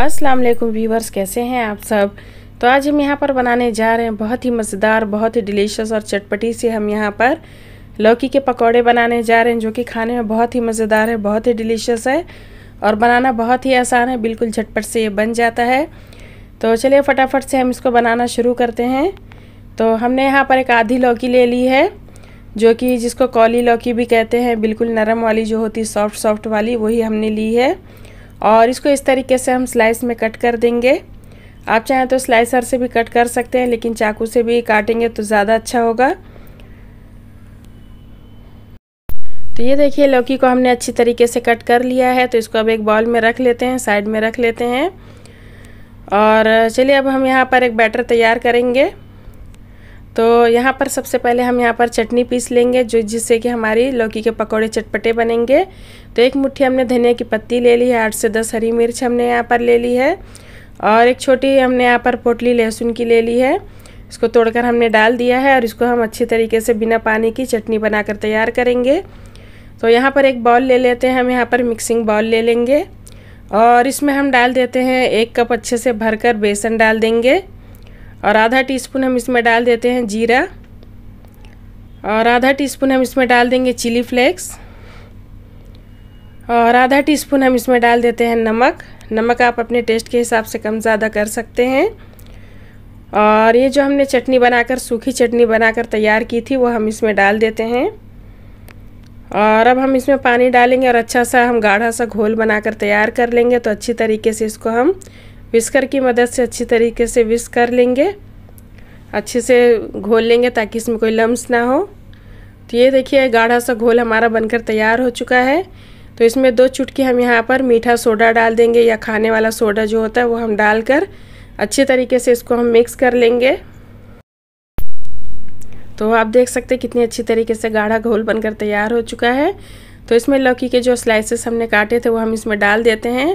अस्सलाम वालेकुम व्यूवर्स कैसे हैं आप सब तो आज हम यहाँ पर बनाने जा रहे हैं बहुत ही मज़ेदार बहुत ही डिलीशियस और चटपटी से हम यहाँ पर लौकी के पकौड़े बनाने जा रहे हैं जो कि खाने में बहुत ही मज़ेदार है बहुत ही डिलीशियस है और बनाना बहुत ही आसान है बिल्कुल झटपट से ये बन जाता है तो चलिए फटाफट से हम इसको बनाना शुरू करते हैं तो हमने यहाँ पर एक आधी लौकी ले ली है जो कि जिसको कौली लौकी भी कहते हैं बिल्कुल नरम वाली जो होती सॉफ्ट सॉफ्ट वाली वही हमने ली है और इसको इस तरीके से हम स्लाइस में कट कर देंगे आप चाहें तो स्लाइसर से भी कट कर सकते हैं लेकिन चाकू से भी काटेंगे तो ज़्यादा अच्छा होगा तो ये देखिए लौकी को हमने अच्छी तरीके से कट कर लिया है तो इसको अब एक बॉल में रख लेते हैं साइड में रख लेते हैं और चलिए अब हम यहाँ पर एक बैटर तैयार करेंगे तो यहाँ पर सबसे पहले हम यहाँ पर चटनी पीस लेंगे जो जिससे कि हमारी लौकी के पकौड़े चटपटे बनेंगे तो एक मुट्ठी हमने धनिया की पत्ती ले ली है आठ से दस हरी मिर्च हमने यहाँ पर ले ली है और एक छोटी हमने यहाँ पर पोटली लहसुन की ले ली है इसको तोड़कर हमने डाल दिया है और इसको हम अच्छी तरीके से बिना पानी की चटनी बनाकर तैयार करेंगे तो यहाँ पर एक बॉल ले लेते हैं हम यहाँ पर मिक्सिंग बॉल ले लेंगे और इसमें हम डाल देते हैं एक कप अच्छे से भरकर बेसन डाल देंगे और आधा टीस्पून हम इसमें डाल देते हैं जीरा और आधा टीस्पून हम इसमें डाल देंगे चिली फ्लेक्स और आधा टीस्पून हम इसमें डाल देते हैं नमक नमक आप अपने टेस्ट के हिसाब से कम ज़्यादा कर सकते हैं और ये जो हमने चटनी बनाकर सूखी चटनी बनाकर तैयार की थी वो हम इसमें डाल देते हैं और अब हम इसमें पानी डालेंगे और अच्छा सा हम गाढ़ा सा घोल बनाकर तैयार कर लेंगे तो अच्छी तरीके से इसको हम विस्कर की मदद से अच्छी तरीके से विस्क कर लेंगे अच्छे से घोल लेंगे ताकि इसमें कोई लम्स ना हो तो ये देखिए गाढ़ा सा घोल हमारा बनकर तैयार हो चुका है तो इसमें दो चुटकी हम यहाँ पर मीठा सोडा डाल देंगे या खाने वाला सोडा जो होता है वो हम डालकर अच्छे तरीके से इसको हम मिक्स कर लेंगे तो आप देख सकते हैं कितनी अच्छी तरीके से गाढ़ा घोल बनकर तैयार हो चुका है तो इसमें लौकी के जो स्लाइसेस हमने काटे थे वो हम इसमें डाल देते हैं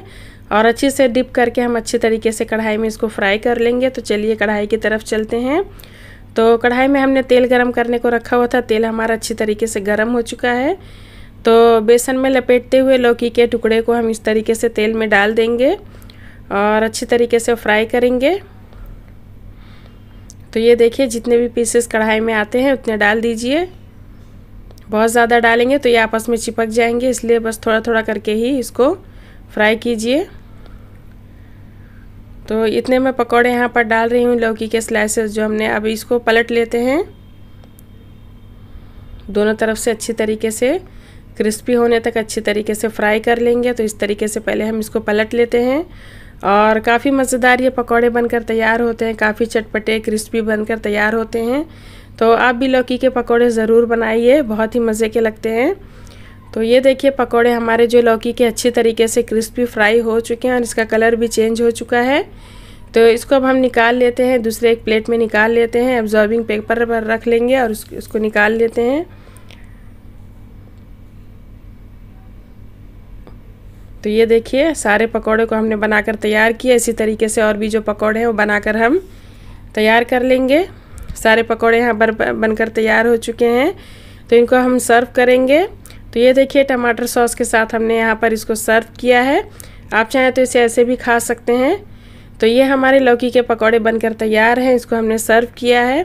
और अच्छे से डिप करके हम अच्छे तरीके से कढ़ाई में इसको फ्राई कर लेंगे तो चलिए कढ़ाई की तरफ चलते हैं तो कढ़ाई में हमने तेल गरम करने को रखा हुआ था तेल हमारा अच्छी तरीके से गरम हो चुका है तो बेसन में लपेटते हुए लौकी के टुकड़े को हम इस तरीके से तेल में डाल देंगे और अच्छे तरीके से फ्राई करेंगे तो ये देखिए जितने भी पीसेस कढ़ाई में आते हैं उतने डाल दीजिए बहुत ज़्यादा डालेंगे तो ये आपस में चिपक जाएंगे इसलिए बस थोड़ा थोड़ा करके ही इसको फ्राई कीजिए तो इतने में पकौड़े यहाँ पर डाल रही हूँ लौकी के स्लाइसेस जो हमने अब इसको पलट लेते हैं दोनों तरफ से अच्छी तरीके से क्रिस्पी होने तक अच्छी तरीके से फ्राई कर लेंगे तो इस तरीके से पहले हम इसको पलट लेते हैं और काफ़ी मज़ेदार ये पकौड़े बनकर तैयार होते हैं काफ़ी चटपटे क्रिस्पी बनकर तैयार होते हैं तो आप भी लौकी के पकौड़े ज़रूर बनाइए बहुत ही मज़े के लगते हैं तो ये देखिए पकोड़े हमारे जो लौकी के अच्छे तरीके से क्रिस्पी फ्राई हो चुके हैं और इसका कलर भी चेंज हो चुका है तो इसको अब हम निकाल लेते हैं दूसरे एक प्लेट में निकाल लेते हैं एब्जॉर्बिंग पेपर पर रख लेंगे और उसको निकाल लेते हैं तो ये देखिए सारे पकोड़े को हमने बनाकर तैयार किया इसी तरीके से और भी जो पकौड़े हैं वो बनाकर हम तैयार कर लेंगे सारे पकौड़े यहाँ बनकर तैयार हो चुके हैं तो इनको हम सर्व करेंगे तो ये देखिए टमाटर सॉस के साथ हमने यहाँ पर इसको सर्व किया है आप चाहें तो इसे ऐसे भी खा सकते हैं तो ये हमारे लौकी के पकौड़े बनकर तैयार हैं इसको हमने सर्व किया है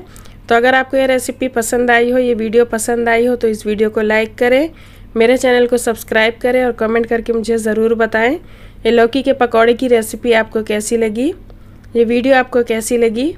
तो अगर आपको ये रेसिपी पसंद आई हो ये वीडियो पसंद आई हो तो इस वीडियो को लाइक करें मेरे चैनल को सब्सक्राइब करें और कमेंट करके मुझे ज़रूर बताएं ये लौकी के पकौड़े की रेसिपी आपको कैसी लगी ये वीडियो आपको कैसी लगी